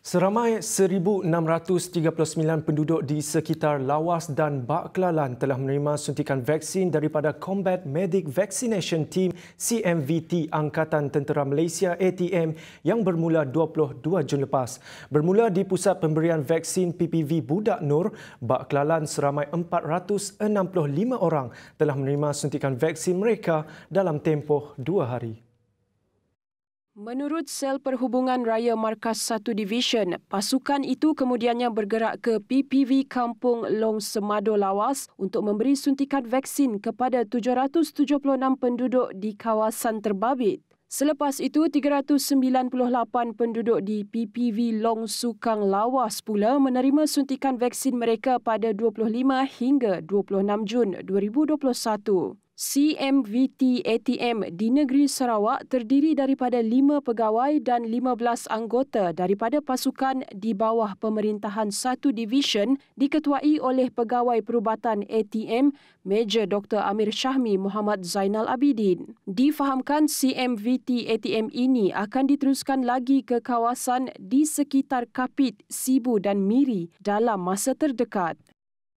Seramai 1639 penduduk di sekitar Lawas dan Baklalan telah menerima suntikan vaksin daripada Combat Medic Vaccination Team CMVT Angkatan Tentera Malaysia ATM yang bermula 22 Jun lepas. Bermula di pusat pemberian vaksin PPV Budak Nur, Baklalan seramai 465 orang telah menerima suntikan vaksin mereka dalam tempoh dua hari. Menurut Sel Perhubungan Raya Markas 1 Division, pasukan itu kemudiannya bergerak ke PPV Kampung Long Semado Lawas untuk memberi suntikan vaksin kepada 776 penduduk di kawasan terbabit. Selepas itu, 398 penduduk di PPV Long Sukang Lawas pula menerima suntikan vaksin mereka pada 25 hingga 26 Jun 2021. CMVT ATM di negeri Sarawak terdiri daripada 5 pegawai dan 15 anggota daripada pasukan di bawah pemerintahan satu division diketuai oleh pegawai perubatan ATM Major Dr. Amir Syahmi Muhammad Zainal Abidin. Difahamkan CMVT ATM ini akan diteruskan lagi ke kawasan di sekitar Kapit, Sibu dan Miri dalam masa terdekat.